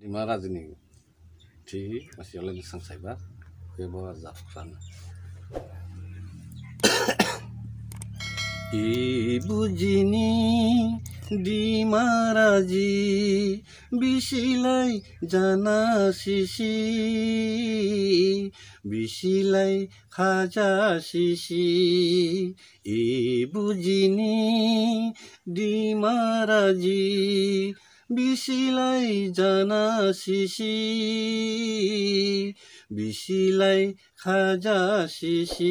Lima rajini ti masih oleh sang saiba ke bawa zafkan. Ibu jini di maraji bisilai jana sisi bisilai khaja sisi ibu jini di maraji बिसीलाई जान cc बिसीलाई खाजा cc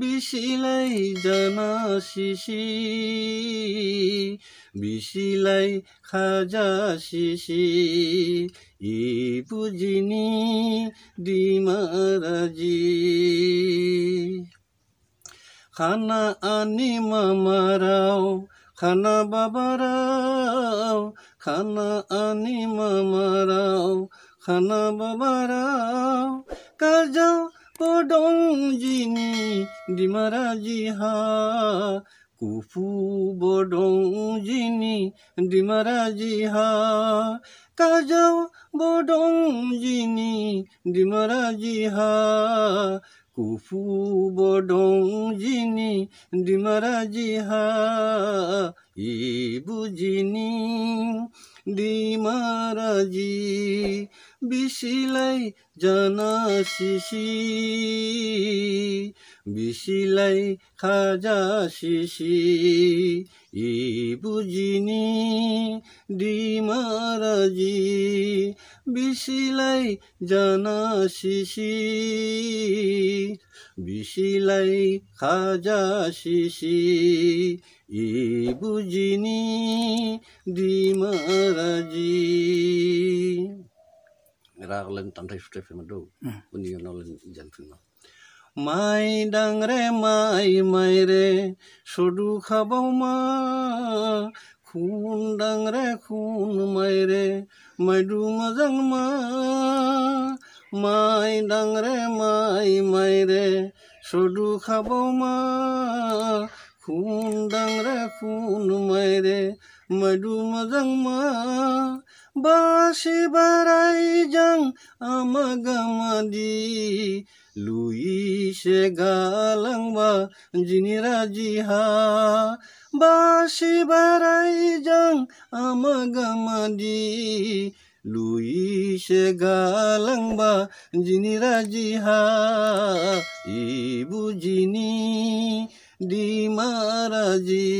बिसीलाई जान cc बिसीलाई खाजा cc ए पुजिनी दिमाराजी खाना अनि ममराउ খানা বাবারাও খানা আনি মামারাও খানা বাবারাও কাজাও জিনি ডিমারা জিহা কুফু বডং জিনি জিহা কাজা বডং জিনি জিহা kufubo donjini ndimaraji ha ibujini দিমারাজি বিশিলাই শিশি বিশিলাই খাজা শিশি ই বুঝিনি ডিমারাজি বিশিলাই শিশি বিশিলাই খাজা শিশি ই বুঝিনি দিমারাজি রাগলেন তান্তাই সুটাই ফেমা দৌ উনি নলেন জান ফেমা মাই ডাংরে মাই রে সডু খাবাও মা খুন ডাংরে খুন মাইরে মাইডু মজাং মা মাই ডাংরে মাই রে সডু খাবাও মা ফুন ডাংরা ফুন মাইরে মাইডু মজাং মা বাসি বারাই যাং আমা গামাদি লুইসে গালাংবা জিনিরা জিহা বাসে বারাই যাং আমা গামাদি বা গালাংবা জিনিরা জিহা ই বুঝিনি ডিমারাজি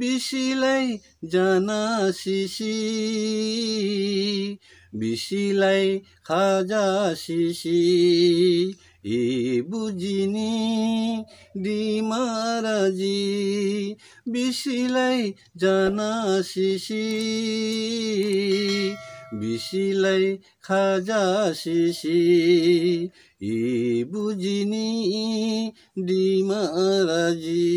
বিশিলাই জানা শিশি বিশিলাই খাজা শিশি এ বুঝিনি ডিমারাজি বিশিলাই জানা শিশি बिसीलाई खाजा सिसी यी बुझिनी डिमा राजी